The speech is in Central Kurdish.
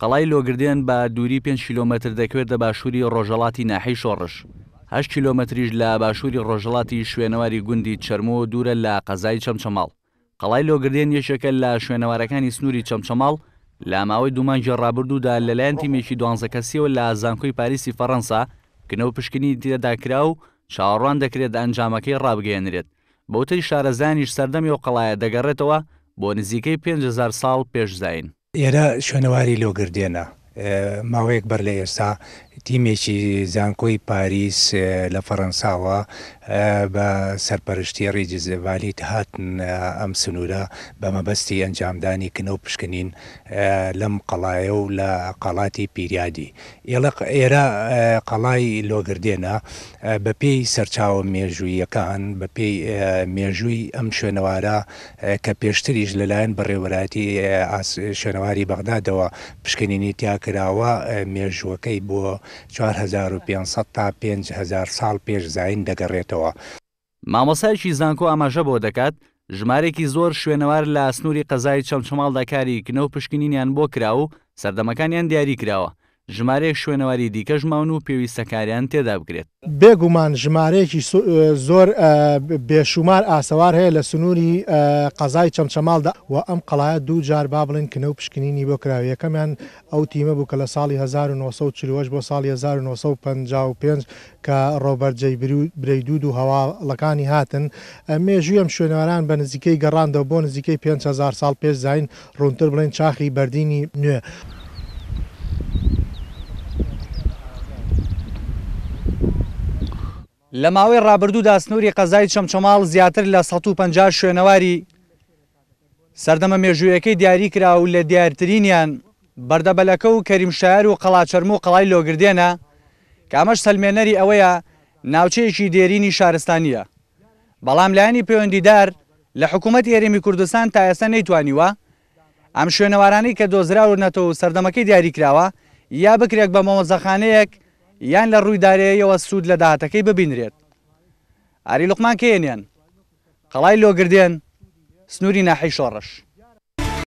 قەڵای لۆگردێن بە دووری 5 کیلومتر دەکوێت دە باشووری ڕۆژەڵاتی ناحی شۆڕش. 8 کیلومتریش لە باشووری ڕۆژەڵاتی شوێنەواری گوندی چرمۆ دوورە لە قەزای چەمچەماڵ. قەڵای لۆگردێن یەشەکە لە شوێنەوارەکانی سنووری چەمچەماڵ لە ماوەی دومانجی ڕابردوودا لەلایەن تیمێکی دوانزە کەسیەوە لە زانکۆی پاریسی فەڕەنسا کنەوە پشکنی دیدەداکرا و چاوەڕوان دەکرێت ئەنجامەکەی ڕابگەێنرێت. بەوتەی شارەزانیش سەردەمی و قەڵایە دەگەڕێتەوە بۆ نزیکەی 500 ساڵ پێشزین. ئێرە شوێنەواری لۆگردێنە ماوەیەک بەر لە ئێستا تیمێکی زانکۆی پاریس لە فەەنساوە بە سەرپەرشتی ڕێجی زەوالیت هاتن ئەم سنوورە بە مەبەستی ئەنجامدانی کنە و پشکنین لەم قەڵایە و لە قەڵاتی پیریادی ئێڵە ئێرە قەڵای لۆگردێنە بە پێی سەرچاوە مێژوویەکان بە پێی مێژووی ئەم شوێنەوارە کە پێشتریش لەلایەن بەڕێوەراتی شوێنەواری بەغدادەوە پشکنینی تیا کراوە مێژوەکەی بۆ 4500 تا 5000 ساڵ پێش زین دەگەڕێتەوە. مامۆسایکی زانکۆ ئاماژە بۆ دەکات ژمارێکی زۆر شوێنەوار لە سنووری قەزای چەمچماڵداکاری کنە و پشکنینیان بۆ کرا و سەردەمەکانیان دیاری کراوە ژمارەیەک شوێنەواری دیکەش ماون و پێویستەکاریان تێدا بگرێت بێگومان ژمارەیەکی زۆر بێشومار ئاسەوار هەیە لە سنووری قەزای چەمچەماڵدا و ئەم قەلایە دوو جار با بڵن کنە و پشکنینی بۆ کراوی یەکەمیان ئەو تیمە بوو کە لە ساڵی 1940 بۆ ساڵی 1955 کە ڕۆبەرجەی برەیدود و هەواڵەکانی هاتن مێژویم شوێنەواران بە نزیکەی گەڕاندەوە بۆ نزیکەی 500 سال پێش زین ڕونتر بڵێن چاخی بەردینی نوێ. لە ماوەی ڕابردوودا سنووری قەزای چەمچەماڵ زیاتر لە 150 شوێنەواری سەردەمە مێژوویەکەی دیاری کرا و لە دیارترینیان بەردەبەلەکە و کەریمشار و قەلاچەرم و قەڵای لۆگردێنە کامەش سلمێنەری ئەوەیە ناوچەیەکی دێرینی شارستانیە بەڵام لایانی پەیوەندیدار لە حکوومەت یاریمی کوردستان تا ئێستا نەیتوانیوە ئەم شوێنەوارانەی کە دۆزراورنەتەوە سەردەمەکەی دیاری کراوە یا بکرێک بە مۆزەخانەیەک یان لە ڕوویدارەیەوە سوود لە داهاتەکەی ببینرێت ئاری لوقمان کێنێن قەڵای لۆگردێن سنووری ناحی شۆڕش